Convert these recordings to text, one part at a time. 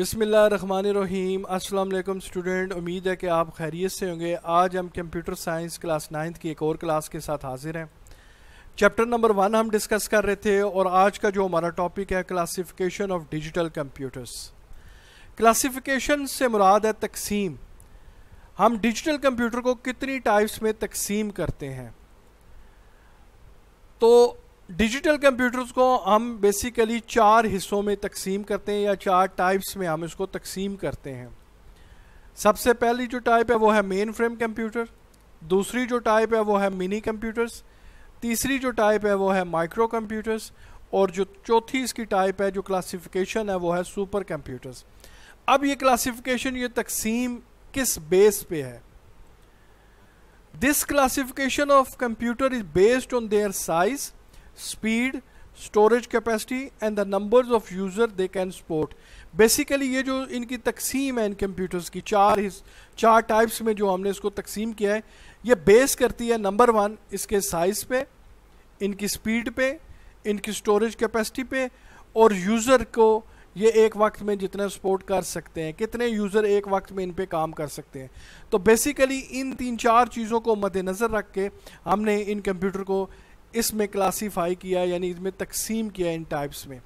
रहीम अस्सलाम स्टूडेंट उम्मीद है कि आप खैरियत से होंगे आज हम कंप्यूटर साइंस क्लास नाइन्थ की एक और क्लास के साथ हाजिर हैं चैप्टर नंबर वन हम डिस्कस कर रहे थे और आज का जो हमारा टॉपिक है classification of digital computers classification से मुराद है तकसीम हम डिजिटल कंप्यूटर को कितनी टाइप्स में तकसीम करते हैं तो डिजिटल कंप्यूटर्स को हम बेसिकली चार हिस्सों में तकसीम करते हैं या चार टाइप्स में हम इसको तकसीम करते हैं सबसे पहली जो टाइप है वो है मेन फ्रेम कंप्यूटर दूसरी जो टाइप है वो है मिनी कंप्यूटर्स तीसरी जो टाइप है वो है माइक्रो कंप्यूटर्स और जो चौथी इसकी टाइप है जो क्लासिफिकेशन है वो है सुपर कंप्यूटर्स अब ये क्लासिफिकेशन ये तकसीम किस बेस पे है this classification of computer is based on their size speed storage capacity and the numbers of user they can support basically ये जो इनकी तकसीम है इन कंप्यूटर्स की चार हिस चार टाइप्स में जो हमने इसको तकसीम किया है ये बेस करती है नंबर वन इसके साइज़ पे इनकी स्पीड पे इनकी स्टोरेज कैपेसिटी पे और यूज़र को ये एक वक्त में जितना सपोर्ट कर सकते हैं कितने यूज़र एक वक्त में इन पे काम कर सकते हैं तो बेसिकली इन तीन चार चीज़ों को मद्देनज़र रख के हमने इन कंप्यूटर को इसमें क्लासीफाई किया यानी इसमें तकसीम किया इन टाइप्स में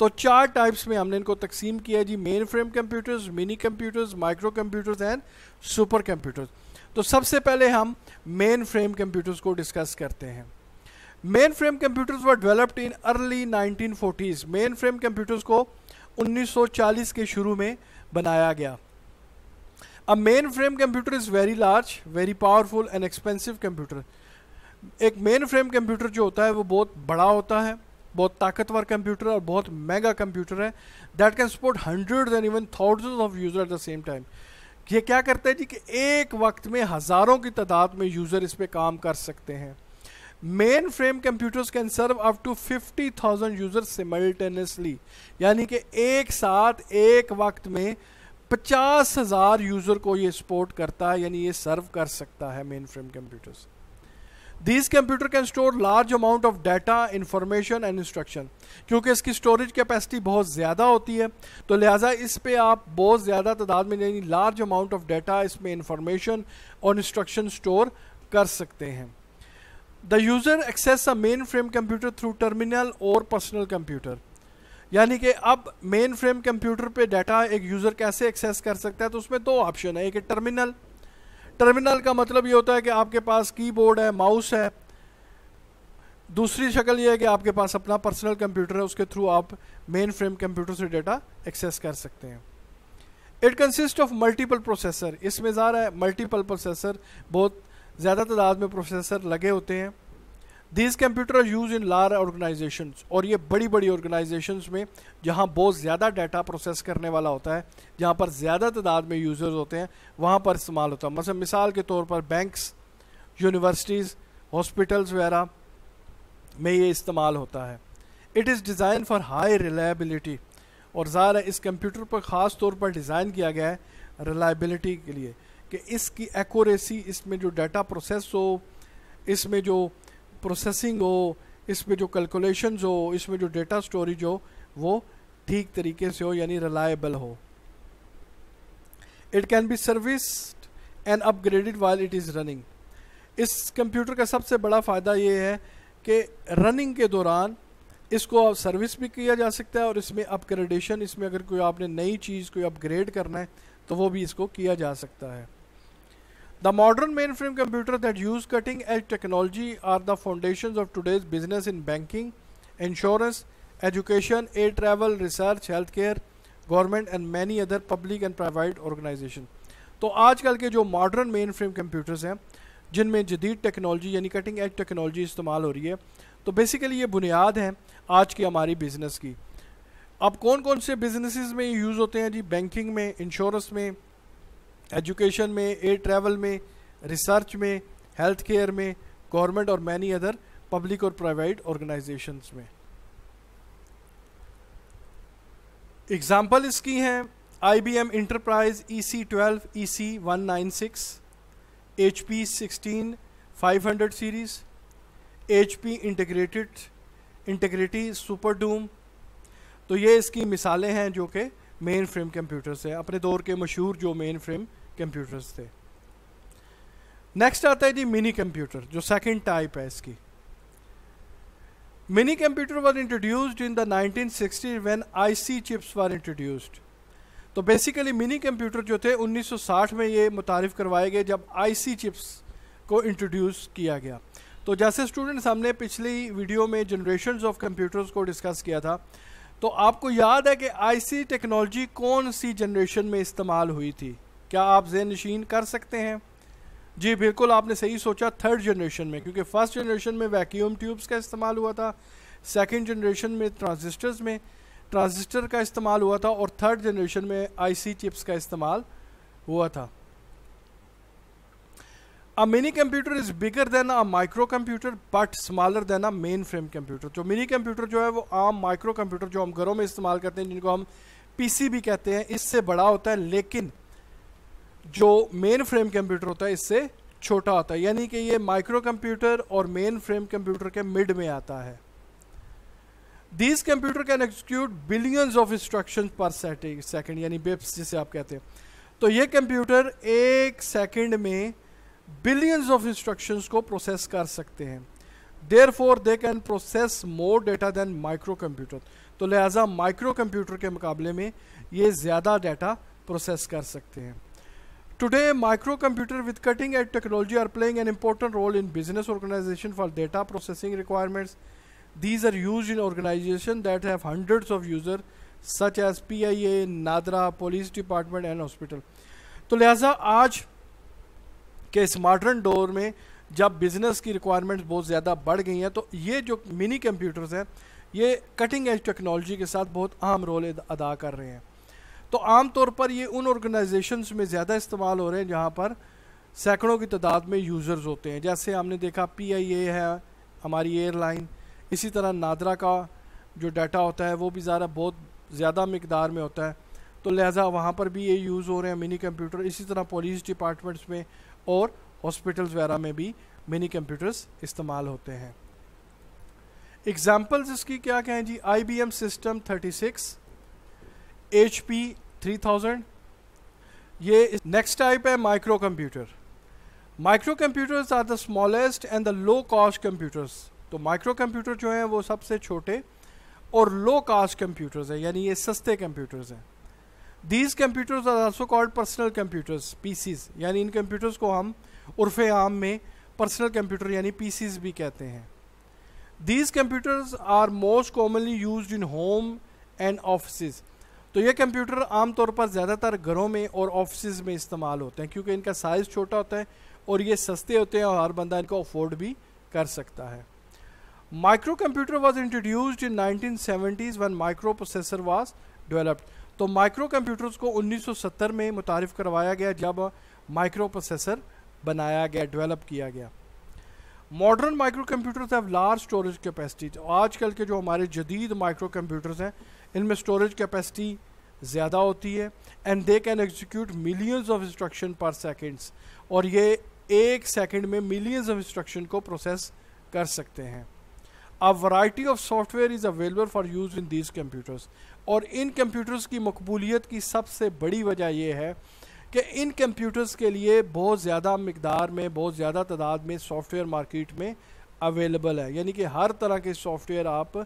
तो चार टाइप्स में हमने इनको तकसीम किया जी mainframe computers mini computers micro computers and super computers तो सबसे पहले हम मेन फ्रेम कंप्यूटर्स को डिस्कस करते हैं mainframe computers were developed in early 1940s mainframe computers को 1940 के शुरू में बनाया गया a mainframe computer is very large very powerful and expensive computer एक मेन फ्रेम कंप्यूटर जो होता है वो बहुत बड़ा होता है बहुत ताकतवर कंप्यूटर और बहुत मेगा कंप्यूटर है that can support hundred and even thousand of user at the same time ये क्या करता है जी कि एक वक्त में हज़ारों की तादाद में यूज़र इस पर काम कर सकते हैं mainframe computers can serve up to thousand user simultaneously यानी कि एक साथ एक वक्त में पचास हज़ार यूज़र को ये सपोर्ट करता है यानी ये सर्व कर सकता है mainframe computers this computer can store large amount of data information and instruction क्योंकि इसकी स्टोरेज कैपेसिटी बहुत ज़्यादा होती है तो लिहाजा इस पर आप बहुत ज़्यादा तादाद में यानी लार्ज अमाउंट ऑफ डाटा इसमें इंफॉर्मेशन और इंस्ट्रक्शन स्टोर कर सकते हैं the user access a mainframe computer through terminal और पर्सनल कंप्यूटर यानी कि अब मेन फ्रेम कंप्यूटर पे डाटा एक यूज़र कैसे एक्सेस कर सकता है तो उसमें दो ऑप्शन है एक टर्मिनल टर्मिनल का मतलब ये होता है कि आपके पास कीबोर्ड है माउस है दूसरी शक्ल ये है कि आपके पास अपना पर्सनल कंप्यूटर है उसके थ्रू आप मेन फ्रेम कंप्यूटर से डेटा एक्सेस कर सकते हैं it consist of multiple processor इसमें ज़ाहिर है मल्टीपल प्रोसेसर बहुत ज़्यादा तादाद में प्रोसेसर लगे होते हैं these computer are use in large organization और ये बड़ी बड़ी ऑर्गेनाइजेशन में जहाँ बहुत ज़्यादा डाटा प्रोसेस करने वाला होता है जहाँ पर ज़्यादा तादाद में यूज़र्स होते हैं वहाँ पर इस्तेमाल होता है मतलब मिसाल के तौर पर बैंक्स यूनिवर्सिटीज़ हॉस्पिटल्स वगैरह में ये इस्तेमाल होता है it is design for high reliability और ज़ाहिर है इस कंप्यूटर पर ख़ास तौर पर डिज़ाइन किया गया है रिलायबिलिटी के लिए कि इसकी एक्यूरेसी इसमें जो डाटा प्रोसेस हो इसमें जो प्रोसेसिंग हो इसमें जो कैलकुलेशन हो इसमें जो डेटा स्टोरेज हो वो ठीक तरीके से हो यानी रिलायबल हो it can be service and upgraded while it is running इस कंप्यूटर का सबसे बड़ा फ़ायदा ये है कि रनिंग के दौरान इसको सर्विस भी किया जा सकता है और इसमें अपग्रेडेशन इसमें अगर कोई आपने नई चीज़ कोई अपग्रेड करना है तो वो भी इसको किया जा सकता है The modern mainframe computer that use cutting edge technology are the foundations of today's business in banking, insurance, education, air travel, research, healthcare, government and many other public and private organization. तो आजकल के जो modern main mainframe computers हैं जिनमें जदीद technology यानी cutting edge technology इस्तेमाल हो रही है तो बेसिकली ये बुनियाद हैं आज की हमारी बिज़नेस की अब कौन कौन से बिजनेसेस में यूज़ होते हैं जी बैंकिंग में इंश्योरेंस में एजुकेशन में एयर ट्रैवल में रिसर्च में हेल्थ केयर में गवर्नमेंट और मैनी अदर पब्लिक और प्राइवेट ऑर्गेनाइजेशंस में एग्जाम्पल इसकी हैं I B M enterprise E C twelve E C one nine six H P sixteen five hundred series H P integrated integrity superdome तो ये इसकी मिसालें हैं जो कि मेन फ्रेम कंप्यूटर से अपने दौर के मशहूर जो मेन फ्रेम कंप्यूटर्स थे नेक्स्ट आता है जी मिनी कंप्यूटर जो सेकंड टाइप है इसकी mini computer were introduced in the 1960 when IC chips were introduced तो बेसिकली मिनी कंप्यूटर जो थे 1960 में ये मुतारफ़ करवाए गए जब आईसी चिप्स को इंट्रोड्यूस किया गया तो जैसे स्टूडेंट्स हमने पिछली वीडियो में जनरेशन ऑफ कंप्यूटर्स को डिस्कस किया था तो आपको याद है कि आईसी टेक्नोलॉजी कौन सी जनरेशन में इस्तेमाल हुई थी क्या आप जेन नशीन कर सकते हैं जी बिल्कुल आपने सही सोचा थर्ड जनरेशन में क्योंकि फर्स्ट जनरेशन में वैक्यूम ट्यूब्स का इस्तेमाल हुआ था सेकंड जनरेशन में ट्रांजिस्टर्स में ट्रांजिस्टर का इस्तेमाल हुआ था और थर्ड जनरेशन में आईसी चिप्स का इस्तेमाल हुआ था a mini computer is bigger than a micro computer but smaller than a mainframe computer तो मिनी कंप्यूटर जो है वो आम माइक्रो कंप्यूटर जो हम घरों में इस्तेमाल करते हैं जिनको हम पीसी भी कहते हैं इससे बड़ा होता है लेकिन जो मेन फ्रेम कंप्यूटर होता है इससे छोटा होता है यानी कि ये माइक्रो कंप्यूटर और मेन फ्रेम कंप्यूटर के मिड में आता है this computer can execute billions of instruction per second यानी बेप्स जिसे आप कहते हैं तो ये कंप्यूटर एक सेकेंड में बिलियंस ऑफ इंस्ट्रक्शंस को प्रोसेस कर सकते हैं therefore they can process more data than micro computer तो लिहाजा माइक्रो कंप्यूटर के मुकाबले में ये ज़्यादा डेटा प्रोसेस कर सकते हैं Today, microcomputer with cutting edge technology are playing an important role in business organization for data processing requirements. These are used in organizations that have hundreds of users such as PIA, NADRA, police department and hospital. तो लिहाजा आज के इस modern दौर में जब business की requirements बहुत ज़्यादा बढ़ गई हैं तो ये जो मिनी कंप्यूटर्स हैं ये कटिंग एज टेक्नोलॉजी के साथ बहुत अहम रोल अदा कर रहे हैं तो आम तौर पर ये उन ऑर्गेनाइजेशंस में ज़्यादा इस्तेमाल हो रहे हैं जहाँ पर सैकड़ों की तादाद में यूज़र्स होते हैं जैसे हमने देखा पी आई ए है हमारी एयरलाइन इसी तरह नादरा का जो डाटा होता है वो भी ज़्यादा बहुत ज़्यादा मकदार में होता है तो लिहाजा वहाँ पर भी ये यूज़ हो रहे हैं मिनी कंप्यूटर इसी तरह पुलिस डिपार्टमेंट्स में और हॉस्पिटल्स वगैरह में भी मिनी कंप्यूटर्स इस्तेमाल होते हैं एग्ज़ाम्पल्स इसकी क्या कहें जी I B M system thirty six H P three thousand ये नेक्स्ट टाइप है micro computer micro computers are the smallest and the low cost computers तो माइक्रो कंप्यूटर जो हैं वो सबसे छोटे और लो कॉस्ट कंप्यूटर्स हैं यानी ये सस्ते कंप्यूटर्स हैं these computers are also called personal computers PCs यानी इन कंप्यूटर्स को हम उर्फ आम में पर्सनल कंप्यूटर यानी पीसीज भी कहते हैं these computers are most commonly use in home and office तो ये कंप्यूटर आमतौर पर ज़्यादातर घरों में और ऑफिस में इस्तेमाल होते हैं क्योंकि इनका साइज़ छोटा होता है और ये सस्ते होते हैं और हर बंदा इनको अफोर्ड भी कर सकता है micro computer was introduced in nineteen seventies when micro processor was developed तो माइक्रो कंप्यूटर्स को 1970 में मुतारफ़ करवाया गया जब माइक्रो प्रोसेसर बनाया गया डेवलप किया गया modern micro computers have large storage तो कैपेसिटी आजकल के जो हमारे जदीद माइक्रो कंप्यूटर्स हैं इनमें स्टोरेज कैपेसिटी ज़्यादा होती है and they can execute millions of instruction per seconds और ये एक सेकेंड में मिलियंस ऑफ इंस्ट्रक्शन को प्रोसेस कर सकते हैं a variety of software is available for use in these computers और इन कंप्यूटर्स की मकबूलियत की सबसे बड़ी वजह यह है कि इन कंप्यूटर्स के लिए बहुत ज़्यादा मकदार में बहुत ज़्यादा तादाद में सॉफ्टवेयर मार्केट में अवेलेबल है यानी कि हर तरह के सॉफ्टवेयर आप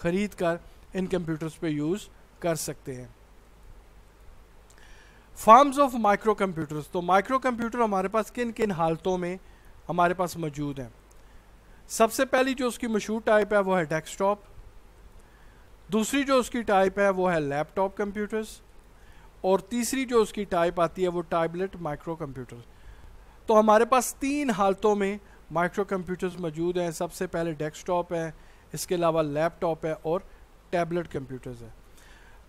ख़रीद कर इन कंप्यूटर्स पे यूज़ कर सकते हैं फॉर्म्स ऑफ माइक्रो कंप्यूटर्स तो माइक्रो कंप्यूटर हमारे पास किन किन हालतों में हमारे पास मौजूद हैं सबसे पहली जो उसकी मशहूर टाइप है वो है डेस्कटॉप दूसरी जो उसकी टाइप है वो है लैपटॉप कंप्यूटर्स और तीसरी जो उसकी टाइप आती है वो टाइबलेट माइक्रो कंप्यूटर तो हमारे पास तीन हालतों में माइक्रो कंप्यूटर्स मौजूद हैं सबसे पहले डेस्कटॉप है इसके अलावा लैपटॉप है और टैबलेट कंप्यूटर्स है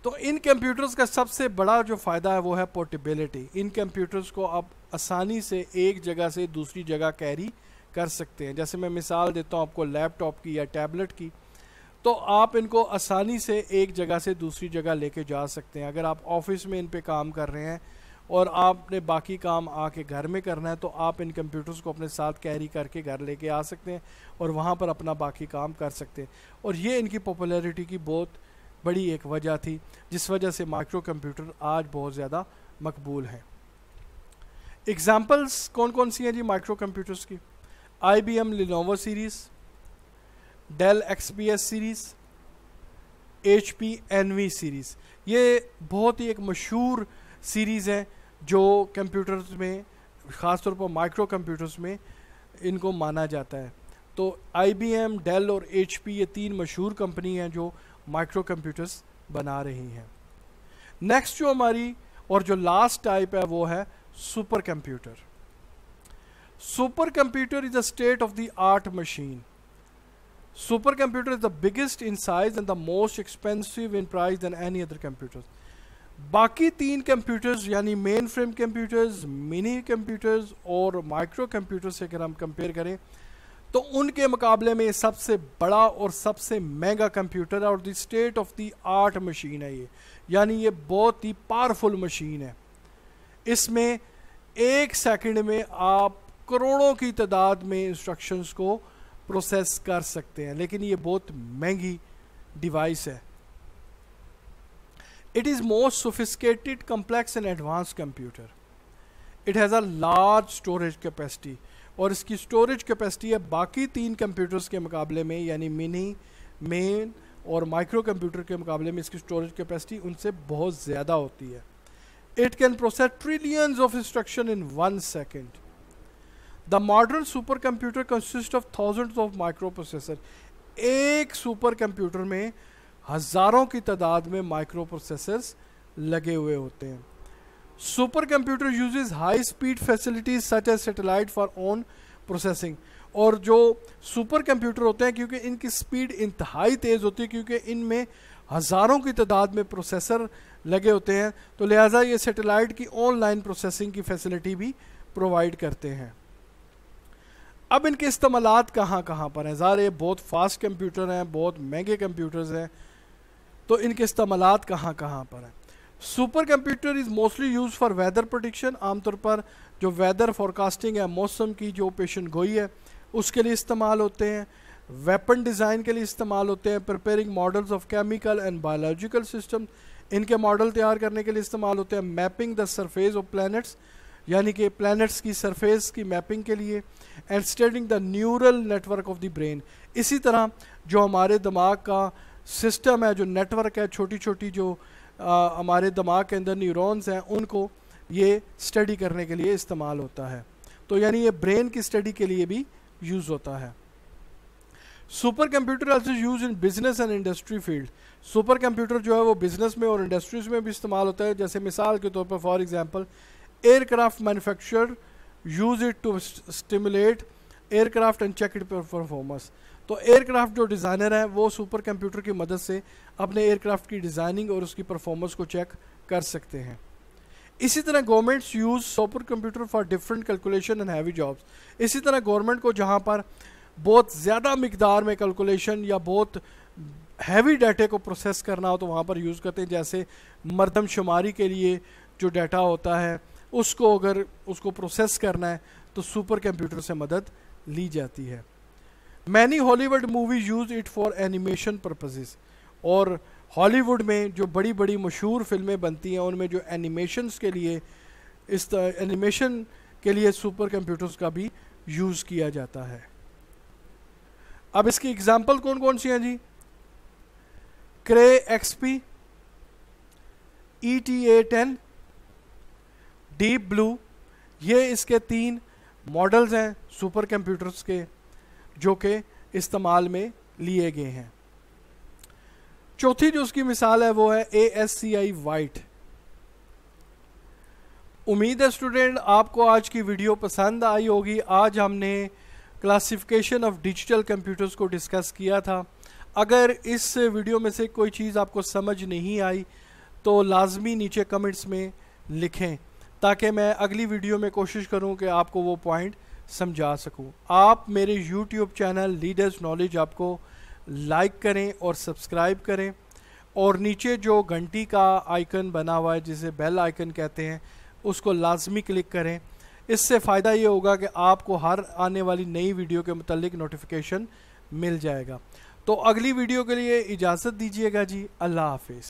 तो इन कंप्यूटर्स का सबसे बड़ा जो फ़ायदा है वो है पोर्टेबिलिटी इन कंप्यूटर्स को आप आसानी से एक जगह से दूसरी जगह कैरी कर सकते हैं जैसे मैं मिसाल देता हूँ आपको लैपटॉप की या टैबलेट की तो आप इनको आसानी से एक जगह से दूसरी जगह लेके जा सकते हैं अगर आप ऑफिस में इन पे काम कर रहे हैं और आपने बाकी काम आके घर में करना है तो आप इन कंप्यूटर्स को अपने साथ कैरी करके घर लेके आ सकते हैं और वहाँ पर अपना बाकी काम कर सकते हैं और ये इनकी पॉपुलैरिटी की बहुत बड़ी एक वजह थी जिस वजह से माइक्रो कंप्यूटर आज बहुत ज़्यादा मकबूल हैं एग्ज़ाम्पल्स कौन कौन सी हैं जी माइक्रो कंप्यूटर्स की I B M Lenovo series Dell X P S series H P envy series ये बहुत ही एक मशहूर सीरीज़ है जो कंप्यूटर्स में ख़ास तौर पर माइक्रो कंप्यूटर्स में इनको माना जाता है तो आई डेल और एच ये तीन मशहूर कंपनी हैं जो माइक्रो कंप्यूटर्स बना रही हैं नेक्स्ट जो हमारी और जो लास्ट टाइप है वो है super computer super computer is the state of the art machine Supercomputer is the biggest in size and the most expensive in price than any other computers बाकी तीन कंप्यूटर्स यानी mainframe computers mini computers और micro computers से अगर हम compare करें तो उनके मुकाबले में सबसे बड़ा और सबसे महंगा कंप्यूटर है और the state of the art machine है ये यानी ये बहुत ही पावरफुल मशीन है इसमें एक सेकंड में आप करोड़ों की तादाद में इंस्ट्रक्शंस को प्रोसेस कर सकते हैं लेकिन ये बहुत महंगी डिवाइस है it is most sophisticated complex and advance computer it has a large storage capacity और इसकी स्टोरेज कैपेसिटी है बाकी तीन कंप्यूटर्स के मुकाबले में यानी मिनी मेन और माइक्रो कंप्यूटर के मुकाबले में इसकी स्टोरेज कैपेसिटी उनसे बहुत ज़्यादा होती है it can process trillions of instruction in one second the modern super computer consist of thousands of micro processor एक सुपर कंप्यूटर में हज़ारों की तादाद में माइक्रो प्रोसेसर्स लगे हुए होते हैं super computer uses high speed facilities such as satellite for on processing और जो सुपर कंप्यूटर होते हैं क्योंकि इनकी स्पीड इंतहाई तेज़ होती है क्योंकि इनमें हज़ारों की तादाद में प्रोसेसर लगे होते हैं तो लिहाजा ये सेटेलाइट की ऑनलाइन प्रोसेसिंग की फैसिलिटी भी प्रोवाइड करते हैं अब इनके इस्तेमाल कहाँ कहाँ पर हैं ज़ाहिर ये बहुत फास्ट कंप्यूटर हैं बहुत महंगे कंप्यूटर्स हैं तो इनके इस्तेमाल कहाँ कहाँ पर हैं super computer is mostly use for weather prediction आमतौर पर जो वेदर फॉरकास्टिंग है मौसम की जो पेशन गोई है उसके लिए इस्तेमाल होते हैं वेपन डिज़ाइन के लिए इस्तेमाल होते हैं preparing models of chemical and biological system इनके मॉडल तैयार करने के लिए इस्तेमाल होते हैं mapping the surface of planets यानी कि प्लैनेट्स की सरफेस की मैपिंग के लिए and studying the neural network of the brain इसी तरह जो हमारे दिमाग का सिस्टम है जो नेटवर्क है छोटी छोटी जो आ, हमारे दिमाग के अंदर न्यूरॉन्स हैं उनको ये स्टडी करने के लिए इस्तेमाल होता है तो यानी ये ब्रेन की स्टडी के लिए भी यूज़ होता है super computer also use in business and industry field super computer जो है वो बिजनेस में और इंडस्ट्रीज में भी इस्तेमाल होता है जैसे मिसाल के तौर पर for example aircraft manufacturer use it to stimulate aircraft and check it performance तो एयरक्राफ्ट जो डिज़ाइनर हैं वो सुपर कंप्यूटर की मदद से अपने एयरक्राफ्ट की डिज़ाइनिंग और उसकी परफॉर्मेंस को चेक कर सकते हैं इसी तरह governments use super computer for different calculation and heavy jobs इसी तरह गवर्नमेंट को जहाँ पर बहुत ज़्यादा मकदार में कैलकुलेशन या बहुत हैवी डाटे को प्रोसेस करना हो तो वहाँ पर यूज़ करते हैं जैसे मरदमशुमारी के लिए जो डाटा होता है उसको अगर उसको प्रोसेस करना है तो सुपर कंप्यूटर से मदद ली जाती है many Hollywood movies use it for animation purposes और हॉलीवुड में जो बड़ी बड़ी मशहूर फिल्में बनती हैं उनमें जो एनिमेशन के लिए इस एनिमेशन के लिए सुपर कंप्यूटर्स का भी यूज़ किया जाता है अब इसकी एग्जाम्पल कौन कौन सी हैं जी Cray XP E T A ten Deep Blue ये इसके तीन मॉडल्स हैं सुपर कंप्यूटर्स के जो कि इस्तेमाल में लिए गए हैं चौथी जो उसकी मिसाल है वो है A S C I white उम्मीद है स्टूडेंट आपको आज की वीडियो पसंद आई होगी आज हमने क्लासिफिकेशन ऑफ डिजिटल कंप्यूटर्स को डिस्कस किया था अगर इस वीडियो में से कोई चीज़ आपको समझ नहीं आई तो लाजमी नीचे कमेंट्स में लिखें ताकि मैं अगली वीडियो में कोशिश करूं कि आपको वो पॉइंट समझा सकूं आप मेरे यूट्यूब चैनल लीडर्स नॉलेज आपको लाइक करें और सब्सक्राइब करें और नीचे जो घंटी का आइकन बना हुआ है जिसे बेल आइकन कहते हैं उसको लाजमी क्लिक करें इससे फ़ायदा ये होगा कि आपको हर आने वाली नई वीडियो के मतलब नोटिफिकेशन मिल जाएगा तो अगली वीडियो के लिए इजाज़त दीजिएगा जी अल्लाह हाफिज़